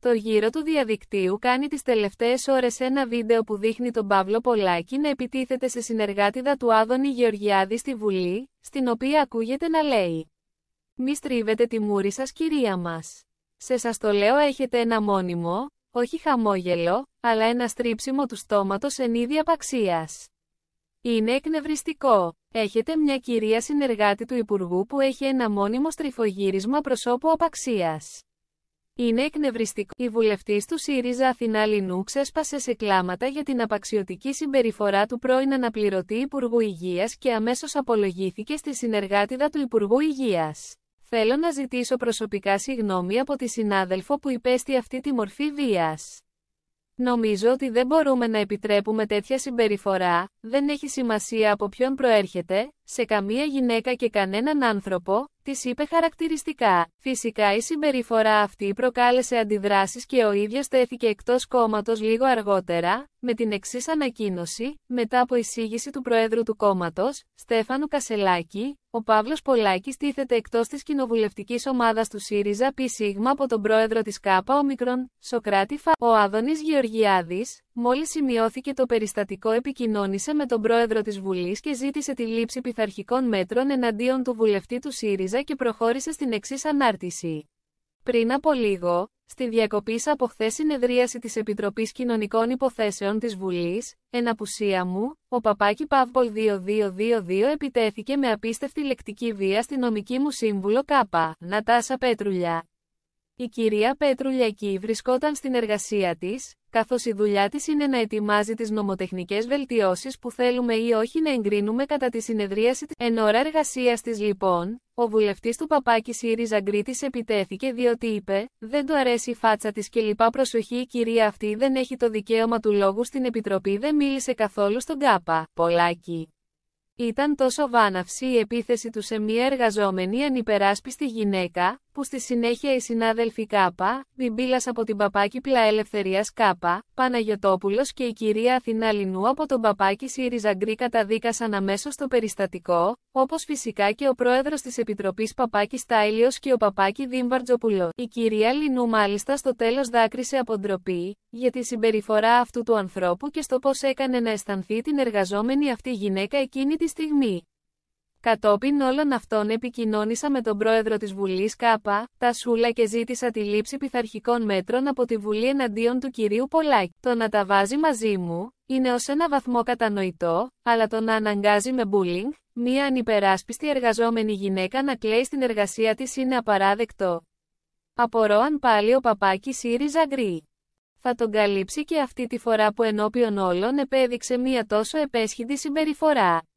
Το γύρο του διαδικτύου κάνει τις τελευταίες ώρες ένα βίντεο που δείχνει τον Παύλο Πολάκη να επιτίθεται σε συνεργάτηδα του Άδωνη Γεωργιάδη στη Βουλή, στην οποία ακούγεται να λέει «Μη στρίβετε τη μούρη σας κυρία μας. Σε σας το λέω έχετε ένα μόνιμο, όχι χαμόγελο, αλλά ένα στρίψιμο του στόματος εν είδη απαξίας. Είναι εκνευριστικό. Έχετε μια κυρία συνεργάτη του Υπουργού που έχει ένα μόνιμο στριφογύρισμα προσώπου απαξίας. Είναι εκνευριστικό. Η βουλευτής του ΣΥΡΙΖΑ Αθηνά Λινού ξέσπασε σε κλάματα για την απαξιωτική συμπεριφορά του πρώην αναπληρωτή Υπουργού Υγείας και αμέσως απολογήθηκε στη συνεργάτηδα του Υπουργού Υγείας. Θέλω να ζητήσω προσωπικά συγγνώμη από τη συνάδελφο που υπέστη αυτή τη μορφή βίας. Νομίζω ότι δεν μπορούμε να επιτρέπουμε τέτοια συμπεριφορά, δεν έχει σημασία από ποιον προέρχεται, σε καμία γυναίκα και κανέναν άνθρωπο, της είπε χαρακτηριστικά. Φυσικά η συμπεριφορά αυτή προκάλεσε αντιδράσεις και ο ίδιος στέθηκε εκτός κόμματος λίγο αργότερα, με την εξής ανακοίνωση, μετά από εισήγηση του Προέδρου του κόμματος, Στέφανου Κασελάκη, ο Παύλος Πολάκης τίθεται εκτός της κοινοβουλευτικής ομάδας του ΣΥΡΙΖΑ π. από τον Πρόεδρο της ΚΑΠΑ Ομικρον, Σοκράτη Ο Άδωνης Γεωργιάδης, Μόλις σημειώθηκε το περιστατικό επικοινώνησε με τον πρόεδρο της Βουλής και ζήτησε τη λήψη πειθαρχικών μέτρων εναντίον του βουλευτή του ΣΥΡΙΖΑ και προχώρησε στην εξής ανάρτηση. Πριν από λίγο, στη διακοπή από χθες συνεδρίαση της Επιτροπής Κοινωνικών Υποθέσεων της Βουλής, εν απουσία μου, ο παπάκι Παύπολ 2222 επιτέθηκε με απίστευτη λεκτική βία στη νομική μου σύμβουλο ΚΑΠΑ, Νατάσα Πέτρουλια. Η κυρία εκεί βρισκόταν στην εργασία της, καθώς η δουλειά της είναι να ετοιμάζει τις νομοτεχνικές βελτιώσεις που θέλουμε ή όχι να εγκρίνουμε κατά τη συνεδρίαση της. Εν ώρα εργασίας της λοιπόν, ο βουλευτής του Παπάκη ΣΥΡΙΖΑ Γκρίτης επιτέθηκε διότι είπε «Δεν του αρέσει η φάτσα της και προσοχή η κυρία αυτή δεν έχει το δικαίωμα του λόγου στην Επιτροπή δεν μίλησε καθόλου στον ΚΑΠΑ, Πολάκη». Ήταν τόσο βάναυση η επίθεση του σε μια εργαζόμενη ανυπεράσπιστη γυναίκα, που στη συνέχεια οι συνάδελφοι Κάπα, Μπιμπίλας από την Παπάκη Πλα ελευθερίας Κάπα, Παναγιοτόπουλος και η κυρία Αθηνά Λινού από τον Παπάκη ΣΥΡΙΖΑ Γκρι καταδίκασαν αμέσως το περιστατικό, όπως φυσικά και ο πρόεδρος της Επιτροπής Παπάκης Τάιλιος και ο Παπάκη Δίμβαρτζοπουλό. Η κυρία Λινού μάλιστα στο τέλος δάκρυσε από ντροπή, για τη συμπεριφορά αυτού του ανθρώπου και στο πώς έκανε να αισθανθεί την εργαζόμενη αυτή γυναίκα εκείνη τη στιγμή. Κατόπιν όλων αυτών επικοινώνησα με τον πρόεδρο της Βουλής ΚΑΠΑ, τα Σούλα και ζήτησα τη λήψη πειθαρχικών μέτρων από τη Βουλή εναντίον του κυρίου Πολάκη. Το να τα βάζει μαζί μου, είναι ως ένα βαθμό κατανοητό, αλλά το να αναγκάζει με bullying, μία ανυπεράσπιστη εργαζόμενη γυναίκα να κλαίει στην εργασία της είναι απαράδεκτο. Απορώ αν πάλι ο παπάκι ΣΥΡΙΖΑ γκρι. Θα τον καλύψει και αυτή τη φορά που ενώπιον όλων επέδειξε μία τόσο επέσχυντη συμπεριφορά.